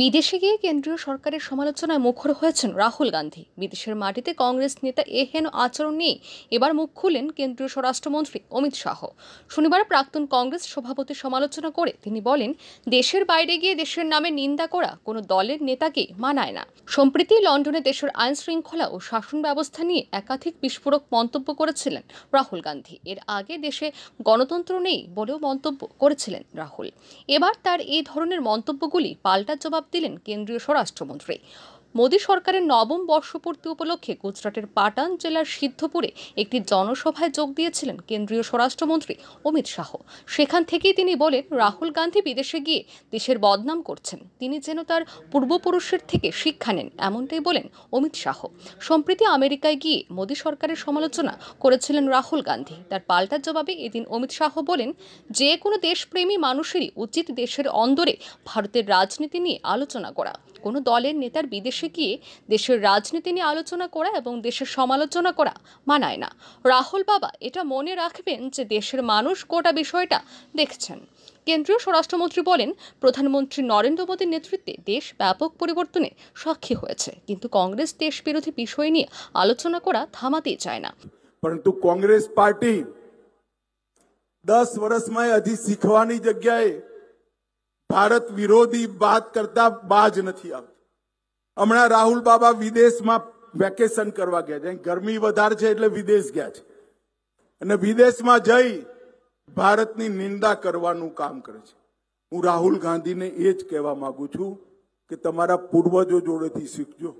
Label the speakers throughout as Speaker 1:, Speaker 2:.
Speaker 1: বিদেশে গিয়ে কেন্দ্রীয় সরকারের সমালোচনায় মুখর হয়েছেন রাহুল গান্ধী বিদেশের মাটিতে কংগ্রেস নেতা এহেন আচরণ নিয়ে এবার মুখ খুলেন কেন্দ্রীয় স্বরাষ্ট্রমন্ত্রী অমিত শাহ শনিবার প্রাক্তন কংগ্রেস সভাপতি সমালোচনা করে তিনি বলেন দেশের বাইরে গিয়ে দেশের নামে নিন্দা করা কোনো দলের নেতাকে মানায় না সম্প্রতি লন্ডনে দেশের আইন শৃঙ্খলা ও শাসন ব্যবস্থা নিয়ে একাধিক বিস্ফোরক মন্তব্য করেছিলেন রাহুল গান্ধী এর আগে দেশে গণতন্ত্র নেই বলেও মন্তব্য করেছিলেন রাহুল এবার তার এই ধরনের মন্তব্যগুলি পাল্টা জবাব জবাব দিলেন কেন্দ্রীয় স্বরাষ্ট্রমন্ত্রী মোদী সরকারের নবম বর্ষপূর্তি উপলক্ষে গুজরাটের পাটান জেলার সিদ্ধপুরে একটি জনসভায় যোগ দিয়েছিলেন কেন্দ্রীয় স্বরাষ্ট্রমন্ত্রী অমিত শাহ সেখান থেকেই তিনি বলেন রাহুল গান্ধী বিদেশে গিয়ে দেশের বদনাম করছেন তিনি যেন তার পূর্বপুরুষের থেকে শিক্ষা নেন এমনটাই বলেন অমিত শাহ সম্প্রতি আমেরিকায় গিয়ে মোদী সরকারের সমালোচনা করেছিলেন রাহুল গান্ধী তার পাল্টা জবাবে এদিন অমিত শাহ বলেন যে কোনো দেশপ্রেমী মানুষেরই উচিত দেশের অন্দরে ভারতের রাজনীতি নিয়ে আলোচনা করা কোনো দলের নেতার বিদেশে দেশে গিয়ে দেশের রাজনীতি নিয়ে আলোচনা করা এবং দেশের সমালোচনা করা মানায় না রাহুল বাবা এটা মনে রাখবেন যে দেশের মানুষ গোটা বিষয়টা দেখছেন কেন্দ্রীয় স্বরাষ্ট্রমন্ত্রী বলেন প্রধানমন্ত্রী নরেন্দ্র মোদীর নেতৃত্বে দেশ ব্যাপক পরিবর্তনে সাক্ষী হয়েছে কিন্তু কংগ্রেস দেশ বিরোধী বিষয় নিয়ে আলোচনা করা থামাতেই চায় না
Speaker 2: পরন্তু কংগ্রেস পার্টি પાર્ટી દસ વર્ષમાં હજી શીખવાની জায়গায় ভারত বিরোধী বাত করতা বাজ নথি આવતી હમણાં રાહુલ બાબા વિદેશમાં વેકેશન કરવા ગયા છે ગરમી વધારે છે એટલે વિદેશ ગયા છે અને વિદેશમાં જઈ ભારતની નિંદા કરવાનું કામ કરે છે હું રાહુલ ગાંધીને એ જ કહેવા માંગુ છું કે તમારા પૂર્વજો જોડેથી શીખજો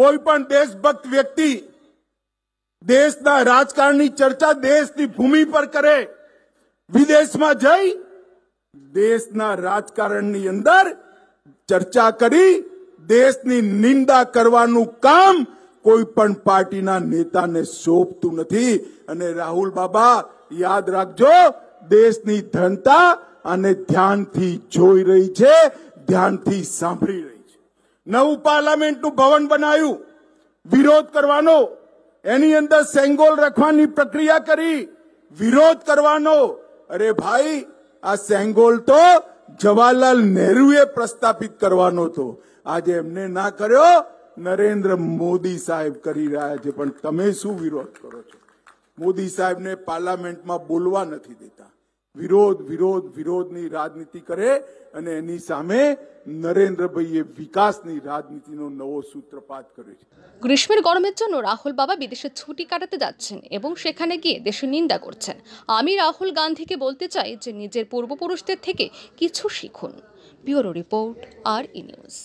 Speaker 2: કોઈ પણ દેશભક્ત વ્યક્તિ દેશના રાજકારણની ચર્ચા દેશની ભૂમિ પર કરે વિદેશમાં જઈ દેશના રાજકારણની અંદર ચર્ચા કરી દેશની નિંદા કરવાનું કામ કોઈ પણ પાર્ટીના નેતાને સોંપતું નથી અને રાહુલ બાબા યાદ રાખજો દેશની ધનતા અને ધ્યાનથી જોઈ રહી છે ધ્યાનથી સાંભળી રહી છે નવું પાર્લામેન્ટનું ભવન બનાવ્યું વિરોધ કરવાનો એની અંદર સેંગોલ રાખવાની પ્રક્રિયા કરી વિરોધ કરવાનો અરે ભાઈ આ સેંગોલ તો જવાહરલાલ નહેરુએ પ્રસ્થાપિત કરવાનો હતો આજે એમને ના કર્યો નરેન્દ્ર મોદી સાહેબ કરી રહ્યા છે પણ તમે શું વિરોધ કરો છો મોદી સાહેબને પાર્લામેન્ટમાં બોલવા નથી દેતા વિરોધ વિરોધ વિરોધની રાજનીતિ કરે અને એની સામે নরেন্দ্রભાઈએ વિકાસની રાજનીતિનો નવો সূত্রপাত કર્યો છે
Speaker 1: গ্রীষ্মের গরমের জন্য রাহুল বাবা বিদেশে ছুটি কাটাতে যাচ্ছেন এবং সেখানে গিয়ে দেশের নিন্দা করছেন আমি রাহুল গান্ধীকে বলতে চাই যে নিজের পূর্বপুরুষদের থেকে কিছু শিখুন bureau report R E news